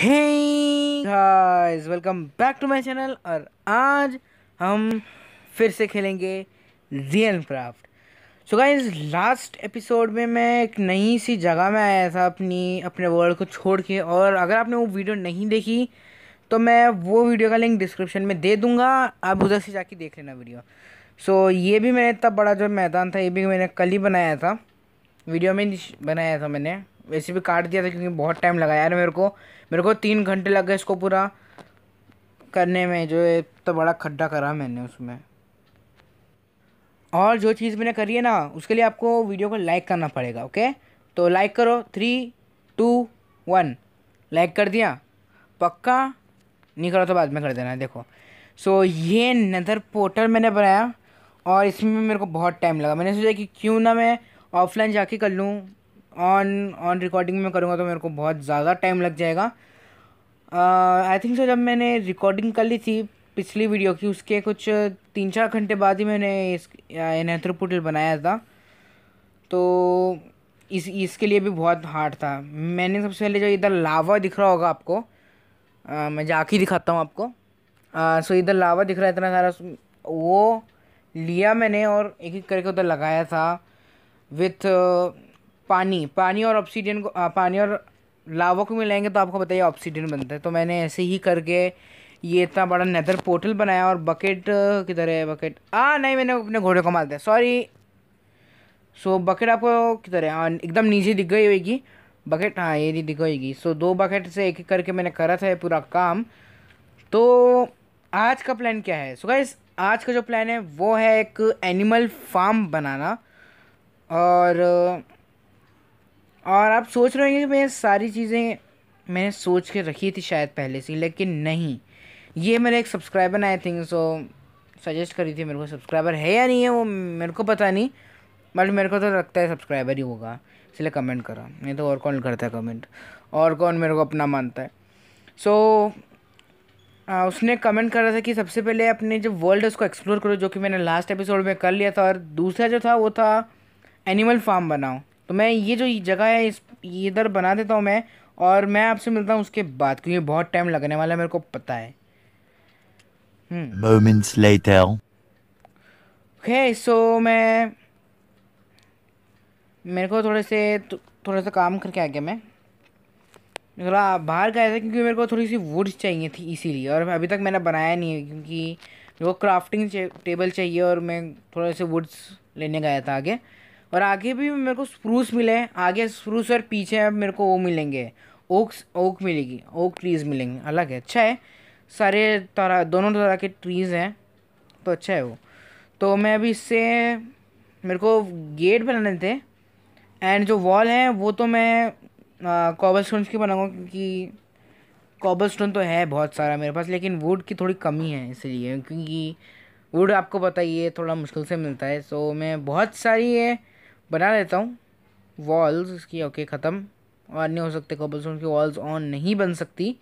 Hey guys welcome back to my channel और आज हम फिर से खेलेंगे real craft so guys last episode में मैं एक नई सी जगह में आया था अपनी अपने वर्ल्ड को छोड़ के और अगर आपने वो वीडियो नहीं देखी तो मैं वो वीडियो का लिंक डिस्क्रिप्शन में दे दूंगा आप उधर से जाके देख लेना वीडियो सो so, ये भी मैंने इतना बड़ा जो मैदान था ये भी मैंने कल ही बनाया था वीडियो में बनाया था मैंने वैसे भी काट दिया था क्योंकि बहुत टाइम लगा यार मेरे को मेरे को तीन घंटे लग गए इसको पूरा करने में जो इतना बड़ा खड्डा करा मैंने उसमें और जो चीज़ मैंने करी है ना उसके लिए आपको वीडियो को लाइक करना पड़ेगा ओके तो लाइक करो थ्री टू वन लाइक कर दिया पक्का नहीं करो तो बाद में कर देना देखो सो so, ये नदर पोर्टल मैंने बनाया और इसमें मेरे को बहुत टाइम लगा मैंने सोचा कि क्यों ना मैं ऑफलाइन जाके कर लूँ ऑन ऑन रिकॉर्डिंग में करूँगा तो मेरे को बहुत ज़्यादा टाइम लग जाएगा आई थिंक सो जब मैंने रिकॉर्डिंग कर ली थी पिछली वीडियो की उसके कुछ तीन चार घंटे बाद ही मैंने इस नेत्र पुटल बनाया था तो इस इसके लिए भी बहुत हार्ड था मैंने सबसे पहले जो इधर लावा दिख रहा होगा आपको आ, मैं जाके दिखाता हूँ आपको आ, सो इधर लावा दिख रहा है इतना सारा वो लिया मैंने और एक एक करके उधर लगाया था विथ पानी पानी और ऑप्सीडियन को पानी और लावा को मिलाएंगे तो आपको बताइए ऑप्सीडियन बनता है तो मैंने ऐसे ही करके ये इतना बड़ा नेदर पोर्टल बनाया और बकेट किधर है बकेट आ नहीं मैंने अपने घोड़े को मार दिया सॉरी सो बकेट आपको किधर है एकदम नीचे दिख गई होगी बकेट हाँ ये नहीं दिख होगी सो दो बकेट से एक एक करके मैंने करा था पूरा काम तो आज का प्लान क्या है सो so गाइस आज का जो प्लान है वो है एक एनिमल फार्म बनाना और और आप सोच रहे होंगे कि मैं सारी चीज़ें मैंने सोच के रखी थी शायद पहले से लेकिन नहीं ये मेरे एक सब्सक्राइबर ने आई थिंक सो सजेस्ट करी थी मेरे को सब्सक्राइबर है या नहीं है वो मेरे को पता नहीं बट मेरे को तो लगता है सब्सक्राइबर ही होगा इसलिए कमेंट करा नहीं तो और कौन करता है कमेंट और कौन मेरे को अपना मानता है सो so, उसने कमेंट करा था कि सबसे पहले अपने जो वर्ल्ड है उसको एक्सप्लोर करो जो कि मैंने लास्ट एपिसोड में कर लिया था और दूसरा जो था वो था एनिमल फार्म बनाओ तो मैं ये जो जगह है इस इधर बना देता हूँ मैं और मैं आपसे मिलता हूँ उसके बाद क्योंकि बहुत टाइम लगने वाला है मेरे को पता है मोमेंट्स लेटर ओके सो मैं मेरे को थोड़े से तो, थोड़ा सा काम करके आ गया मैं थोड़ा बाहर गया था क्योंकि मेरे को थोड़ी सी वुड्स चाहिए थी इसीलिए और अभी तक मैंने बनाया नहीं है क्योंकि मेरे को क्राफ्टिंग टेबल चाहिए और मैं थोड़े से वुड्स लेने गया था आगे और आगे भी मेरे को स्प्रूस मिले हैं आगे स्प्रूस और पीछे अब मेरे को वो मिलेंगे ओक्स ओक मिलेगी ओक ट्रीज़ मिलेंगे अलग है अच्छा है सारे तरह दोनों तरह के ट्रीज़ हैं तो अच्छा है वो तो मैं अभी इससे मेरे को गेट बनाने थे एंड जो वॉल है वो तो मैं कॉबल स्टोन की बनाऊँगा क्योंकि कॉबल स्टोन तो है बहुत सारा मेरे पास लेकिन वुड की थोड़ी कमी है इसलिए क्योंकि वुड आपको पता ही है थोड़ा मुश्किल से मिलता है सो मैं बहुत सारी है बना लेता हूँ वॉल्स की ओके ख़त्म और नहीं हो सकते स्टोन की वॉल्स ऑन नहीं बन सकती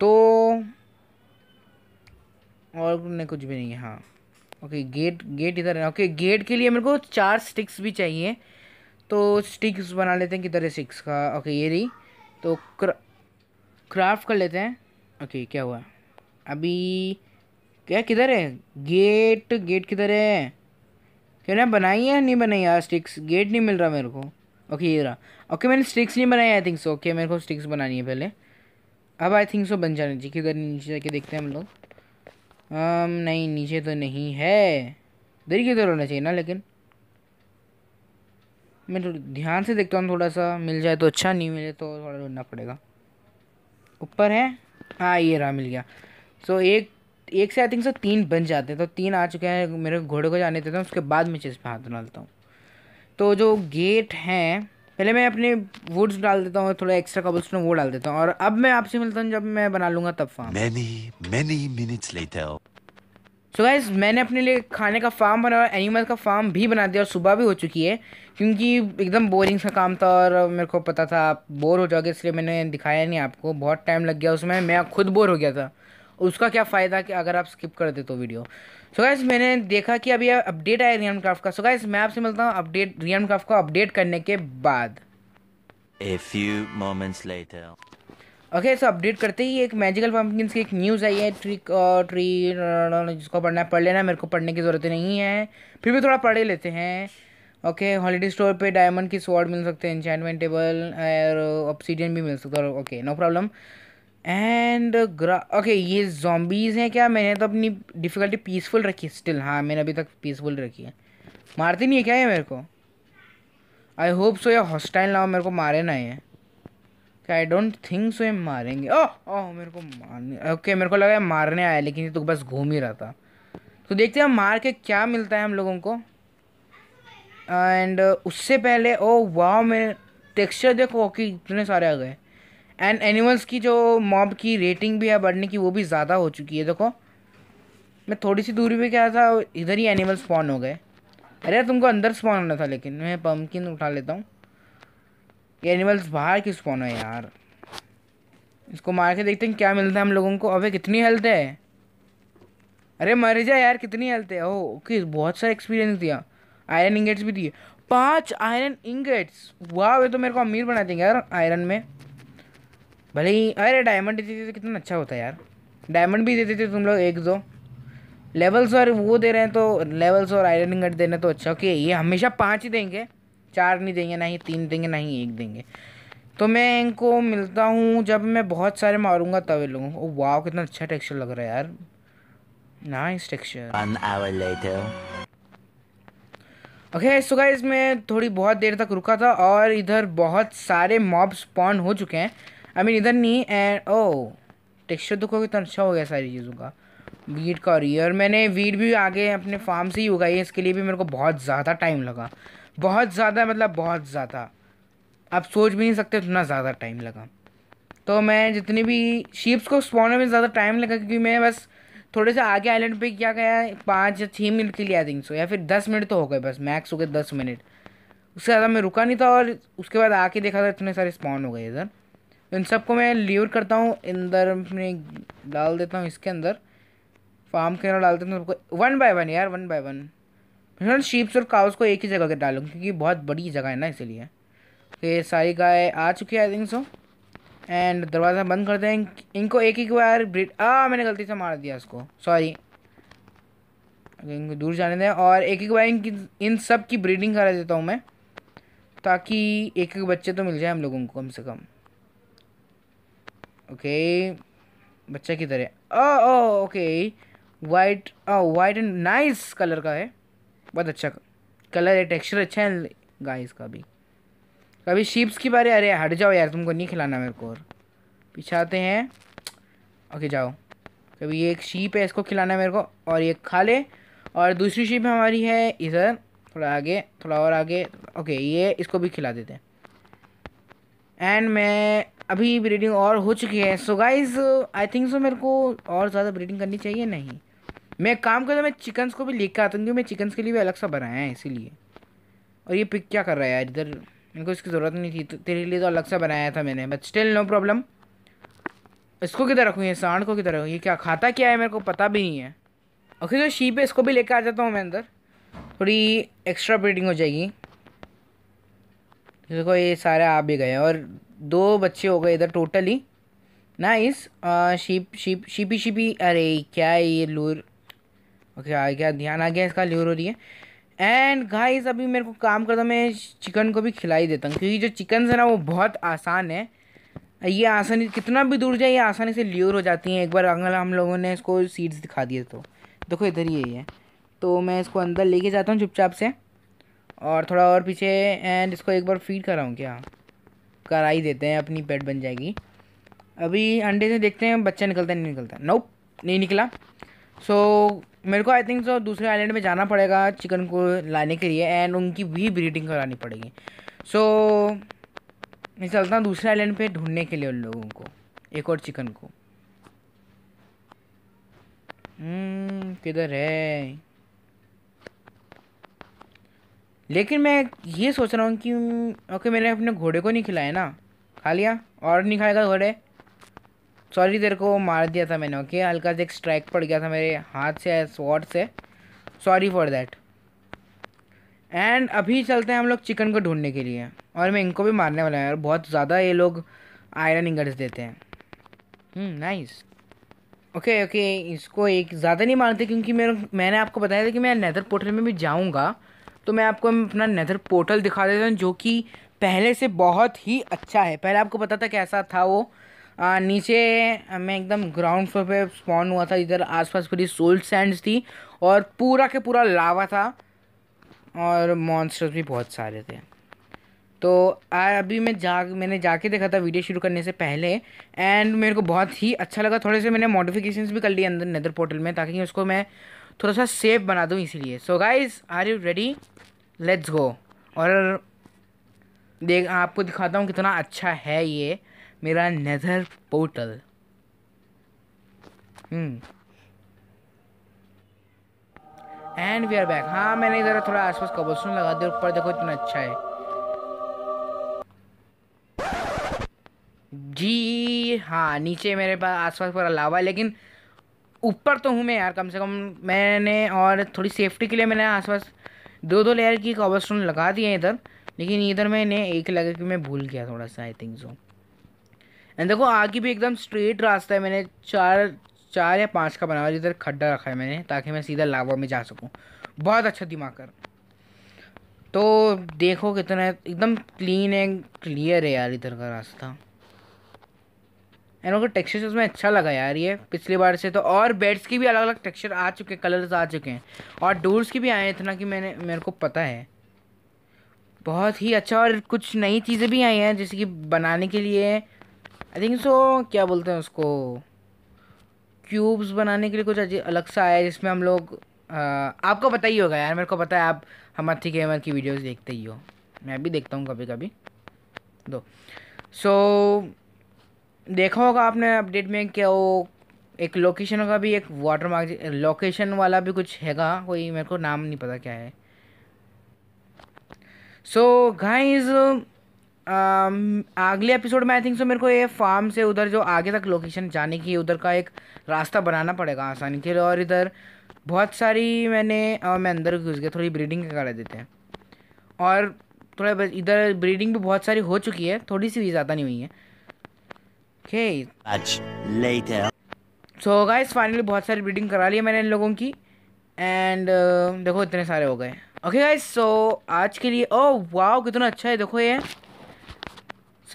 तो और नहीं कुछ भी नहीं है हाँ ओके गेट गेट इधर है ओके गेट के लिए मेरे को चार स्टिक्स भी चाहिए तो स्टिक्स बना लेते हैं किधर है स्टिक्स का ओके ये रही तो क्र, क्राफ्ट कर लेते हैं ओके क्या हुआ अभी क्या किधर है गेट गेट किधर है क्यों बनाई है नहीं बनाई यार स्टिक्स गेट नहीं मिल रहा मेरे को ओके ये रहा ओके मैंने स्टिक्स नहीं बनाई आई थिंक सो ओके मेरे को स्टिक्स बनानी है पहले अब आई थिंक सो बन जाना चाहिए क्योंकि नीचे जाके देखते हैं हम लोग um, नहीं नीचे तो नहीं है इधर ही उधर तो होना चाहिए ना लेकिन मैं तो ध्यान से देखता हूँ थोड़ा सा मिल जाए तो अच्छा नहीं मिले तो थोड़ा ढूंढना पड़ेगा ऊपर है हाँ ये रहा मिल गया सो एक एक से आई थिंक सो तीन बन जाते हैं तो तीन आ चुके हैं मेरे घोड़े को जाने देता हूँ उसके बाद मैं चीज़ पे हाथ डालता हूँ तो जो गेट हैं पहले मैं अपने वुड्स डाल देता हूँ थोड़ा एक्स्ट्रा कबल्स स्टोन वो डाल देता हूँ और अब मैं आपसे मिलता हूँ जब मैं बना लूँगा तब farm many, many minutes later. So so guys मैंने अपने लिए खाने का फार्म बना और एनिमल का फार्म भी बना दिया और सुबह भी हो चुकी है क्योंकि एकदम बोरिंग सा काम था और मेरे को पता था आप बोर हो जाओगे इसलिए मैंने दिखाया नहीं आपको बहुत टाइम लग गया उसमें मैं खुद बोर हो गया था उसका क्या फ़ायदा कि अगर आप स्किप कर दे तो वीडियो सो गाइस गैस मैंने देखा कि अभी अपडेट आया रियम क्राफ्ट का सो गाइस गैस मैं आपसे मिलता हूँ अपडेट रियम क्राफ्ट को अपडेट करने के बाद ओके सो अपडेट करते ही एक मैजिकल पम्पकिन की एक न्यूज़ आई है ट्रिक और ट्री जिसको पढ़ना है पढ़ लेना मेरे को पढ़ने की ज़रूरत नहीं है फिर भी थोड़ा पढ़ लेते हैं ओके हॉलीडे स्टोर पे डायमंड की स्वॉर्ड मिल सकते हैं इंचमेंट टेबल और ऑप्सीडियन भी मिल सकता है okay no problem and okay ये जॉम्बीज़ हैं क्या मैंने तो अपनी डिफ़िकल्टी पीसफुल रखी है स्टिल हाँ मैंने अभी तक पीसफुल रखी है मारती नहीं है क्या ये मेरे को आई होप सो ये हॉस्टाइल ना हो मेरे को मारे ना ये क्या आई डोंट थिंक सो ये मारेंगे ओह oh, ओह oh, मेरे को मारने ओके okay, मेरे को लगा मारने आया लेकिन ये तो बस घूम ही रहा था तो देखते हैं मार के क्या मिलता है हम लोगों को एंड uh, उससे पहले ओ oh, वाह मेरे टेक्सचर देखो कि इतने सारे आ गए एंड एनिमल्स की जो मॉब की रेटिंग भी है बढ़ने की वो भी ज़्यादा हो चुकी है देखो मैं थोड़ी सी दूरी पे क्या था इधर ही एनिमल स्पॉन हो गए अरे तुमको अंदर स्पॉन होना था लेकिन मैं पम्पकिन उठा लेता हूँ ये एनिमल्स बाहर की स्पॉन है यार इसको मार के देखते हैं क्या मिलता है हम लोगों को अबे कितनी हेल्थ है अरे मर जा यार कितनी हेल्थ है ओ ओके बहुत सारा एक्सपीरियंस दिया आयरन इंगेट्स भी दिए पाँच आयरन इंगेट्स वाह वे तो मेरे को अमीर बना देंगे यार आयरन में भले ही अरे डायमंड देते थे तो कितना अच्छा होता यार डायमंड भी देते थे तुम लोग एक दो लेवल्स और वो दे रहे हैं तो लेवल्स और आयरन गट देना तो अच्छा ओके ये हमेशा पाँच ही देंगे चार नहीं देंगे ना ही तीन देंगे ना ही एक देंगे तो मैं इनको मिलता हूँ जब मैं बहुत सारे मारूंगा तब ये लोगों को वाह कितना अच्छा टेक्सचर लग रहा है यार इस टेक्सचर ओके सो गाइस मैं थोड़ी बहुत देर तक रुका था और इधर बहुत सारे मॉब स्पॉन हो चुके हैं आई I मीन mean, इधर नहीं एंड ओ टेक्सचर तो कितना तो अच्छा हो गया सारी चीज़ों का वीट का और ये और मैंने वीट भी आगे अपने फार्म से ही उगाई है इसके लिए भी मेरे को बहुत ज़्यादा टाइम लगा बहुत ज़्यादा मतलब बहुत ज़्यादा आप सोच भी नहीं सकते उतना ज़्यादा टाइम लगा तो मैं जितनी भी शीप्स को स्पॉन में ज़्यादा टाइम लगा क्योंकि मैं बस थोड़े से आगे आइलैंड पे क्या गया पाँच या छः मिनट के लिए आई थिंक सो या फिर दस मिनट तो हो गए बस मैक्स हो गए दस मिनट उससे ज़्यादा मैं रुका नहीं था और उसके बाद आके देखा था इतने सारे स्पॉन हो गए इधर इन सबको मैं ल्यूर करता हूँ अंदर अपने डाल देता हूँ इसके अंदर फार्म के अंदर डाल देता हूँ सबको वन बाय वन यार वन बाय वन फिर शीप्स और काउस को एक ही जगह के डालूँ क्योंकि बहुत बड़ी जगह है ना इसीलिए ये सारी गाय आ चुकी है आई थिंक सो एंड दरवाज़ा बंद कर दें इनको एक ही बार ब्रिड आ मैंने गलती से मार दिया इसको सॉरी इनको दूर जाने दें और एक एक बार इनकी इन सब की ब्रीडिंग करा देता हूँ मैं ताकि एक एक बच्चे तो मिल जाए हम लोगों को कम से कम ओके बच्चा किधर है oh oh okay white oh white and nice colour का है बहुत अच्छा कलर है टेक्सचर अच्छा है गाइस का भी कभी शीप्स की बारे अरे हट जाओ यार तुमको नहीं खिलाना मेरे को और पिछाते हैं ओके जाओ कभी ये एक शीप है इसको खिलाना है मेरे को और ये खा ले और दूसरी शीप हमारी है इधर थोड़ा आगे थोड़ा और आगे ओके ये इसको भी खिला देते हैं एंड मैं अभी ब्रीडिंग और हो चुकी है so guys I think so मेरे को और ज़्यादा ब्रीडिंग करनी चाहिए नहीं मैं काम करता मैं चिकन्स को भी लेकर आता हूँ क्योंकि मैं चिकन्स के लिए भी अलग सा बनाया है इसीलिए और ये पिक क्या कर रहा है यार इधर मेरे को इसकी ज़रूरत नहीं थी तो तेरे लिए तो अलग सा बनाया था मैंने बट स्टिल नो प्रॉब्लम इसको किधर रखूँ ये सांड को किधर रखूँ ये क्या खाता क्या है मेरे को पता भी नहीं है ओके जो शीप है इसको भी लेकर आ जाता हूँ मैं अंदर थोड़ी एक्स्ट्रा ब्रीडिंग हो जाएगी देखो ये सारे आ भी गए और दो बच्चे हो गए इधर totally nice sheep sheep sheepy sheepy अरे क्या है ये लूर ओके आ गया ध्यान आ गया इसका लूर हो रही है एंड गाइस अभी मेरे को काम करता मैं चिकन को भी खिलाई देता हूँ क्योंकि जो चिकन है ना वो बहुत आसान है ये आसानी कितना भी दूर जाए ये आसानी से ल्यूर हो जाती हैं एक बार अगर हम लोगों ने इसको सीड्स दिखा दिए तो देखो इधर ही है तो मैं इसको अंदर लेके जाता हूँ चुपचाप से और थोड़ा और पीछे एंड इसको एक बार फीड कर रहा हूँ क्या करा ही देते हैं अपनी पेट बन जाएगी अभी अंडे से देखते हैं बच्चा निकलता नहीं निकलता नो nope, नहीं निकला सो so, मेरे को आई थिंक सो दूसरे आइलैंड में जाना पड़ेगा चिकन को लाने के लिए एंड उनकी भी ब्रीडिंग करानी पड़ेगी सो so, मैं चलता हूँ दूसरे आइलैंड पे ढूंढने के लिए उन लोगों को एक और चिकन को hmm, किधर है लेकिन मैं ये सोच रहा हूँ कि ओके मैंने अपने घोड़े को नहीं खिलाया ना खा लिया और नहीं खाएगा घोड़े सॉरी तेरे को मार दिया था मैंने ओके हल्का सा एक स्ट्राइक पड़ गया था मेरे हाथ से स्वॉट से सॉरी फॉर देट एंड अभी चलते हैं हम लोग चिकन को ढूंढने के लिए और मैं इनको भी मारने वाला है और बहुत ज़्यादा ये लोग आयरन इंगट्स देते हैं नाइस hmm, ओके ओके इसको एक ज़्यादा नहीं मारते क्योंकि मेरे मैंने आपको बताया था कि मैं नैदर पोर्टल में भी जाऊँगा तो मैं आपको अपना नेदर पोर्टल दिखा देता हूँ जो कि पहले से बहुत ही अच्छा है पहले आपको पता था कैसा था वो आ, नीचे मैं एकदम ग्राउंड फ्लोर पे स्पॉन हुआ था इधर आसपास पूरी सोल्ड सैंड्स थी और पूरा के पूरा लावा था और मॉन्स्टर्स भी बहुत सारे थे तो आ, अभी मैं जा मैंने जाके देखा था वीडियो शुरू करने से पहले एंड मेरे को बहुत ही अच्छा लगा थोड़े से मैंने मॉडिफिकेशंस भी कर लिए अंदर नेदर पोर्टल में ताकि उसको मैं थोड़ा सा सेफ बना दूँ इसीलिए so guys are you ready let's go और देख आपको दिखाता हूँ कितना अच्छा है ये मेरा nether portal and we are back हाँ मैंने इधर थोड़ा आसपास कबलसून लगा दिया ऊपर देखो इतना अच्छा है जी हाँ नीचे मेरे पास आसपास पूरा लावा है लेकिन ऊपर तो हूँ मैं यार कम से कम मैंने और थोड़ी सेफ्टी के लिए मैंने आसपास दो दो लेयर की स्टोन लगा दिए हैं इधर लेकिन इधर मैंने एक लगा कि मैं भूल गया थोड़ा सा आई थिंक सो एंड देखो आगे भी एकदम स्ट्रेट रास्ता है मैंने चार चार या पाँच का बना हुआ इधर खड्डा रखा है मैंने ताकि मैं सीधा लावा में जा सकूँ बहुत अच्छा दिमाग कर तो देखो कितना एकदम क्लीन एंड क्लियर है यार इधर का रास्ता एंड को टेक्सचर उसमें अच्छा लगा यार ये पिछली बार से तो और बेड्स की भी अलग अलग टेक्स्चर आ चुके हैं कलर्स आ चुके हैं और डोर्स की भी आए हैं इतना कि मैंने मेरे को पता है बहुत ही अच्छा और कुछ नई चीज़ें भी आई हैं जैसे कि बनाने के लिए आई थिंक सो क्या बोलते हैं उसको क्यूब्स बनाने के लिए कुछ अलग सा आया जिसमें हम लोग आ, आपको पता ही होगा यार मेरे को पता है आप हम के गेमर की वीडियोस देखते ही हो मैं भी देखता हूँ कभी कभी दो सो so, देखा होगा आपने अपडेट में क्या वो एक लोकेशन का भी एक वाटर मार्क लोकेशन वाला भी कुछ हैगा कोई मेरे को नाम नहीं पता क्या है सो so, गाइस um, अगले एपिसोड में आई थिंक सो मेरे को ये फार्म से उधर जो आगे तक लोकेशन जाने की उधर का एक रास्ता बनाना पड़ेगा आसानी के लिए और इधर बहुत सारी मैंने आ, मैं अंदर घुस गया थोड़ी ब्रीडिंग करा देते हैं और थोड़ा इधर ब्रीडिंग भी बहुत सारी हो चुकी है थोड़ी सी भी ज़्यादा नहीं हुई है okay Much later. So guys, बहुत सारी ब्रीडिंग करा ली मैंने इन लोगों की एंड uh, देखो इतने सारे हो गए ओके गाइस सो आज के लिए ओ oh, वाओ कितना अच्छा है देखो ये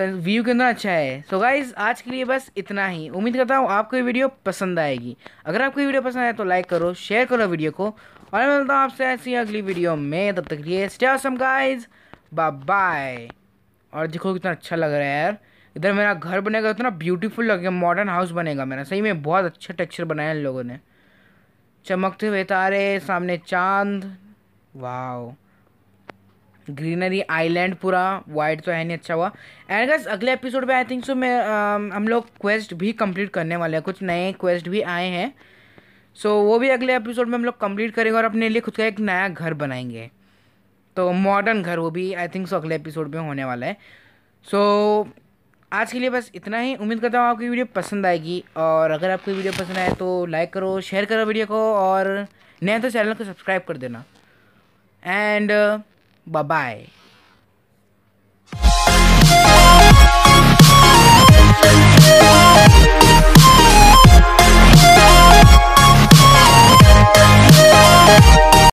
व्यू कितना अच्छा है सो so गाइज आज के लिए बस इतना ही उम्मीद करता हूँ आपको ये वीडियो पसंद आएगी अगर आपको ये वीडियो पसंद आए तो लाइक करो शेयर करो वीडियो को और मैं मिलता हूँ आपसे ऐसी अगली वीडियो में तब तक लिए stay awesome guys bye bye और देखो कितना अच्छा लग रहा है यार इधर मेरा घर बनेगा इतना ब्यूटीफुल लगेगा मॉडर्न हाउस बनेगा मेरा सही में बहुत अच्छा टेक्सचर बनाया इन लोगों ने चमकते हुए तारे सामने चांद वाह ग्रीनरी आइलैंड पूरा वाइट तो है नहीं अच्छा हुआ एंड गस अगले एपिसोड में आई थिंक सो मैं um, हम लोग क्वेस्ट भी कंप्लीट करने वाले हैं कुछ नए क्वेस्ट भी आए हैं सो so, वो भी अगले एपिसोड में हम लोग कंप्लीट करेंगे और अपने लिए खुद का एक नया घर बनाएंगे तो मॉडर्न घर वो भी आई थिंक सो अगले एपिसोड में होने वाला है सो so, आज के लिए बस इतना ही उम्मीद करता हूँ आपकी वीडियो पसंद आएगी और अगर आपको वीडियो पसंद आए तो लाइक करो शेयर करो वीडियो को और नए तो चैनल को सब्सक्राइब कर देना एंड बाय We'll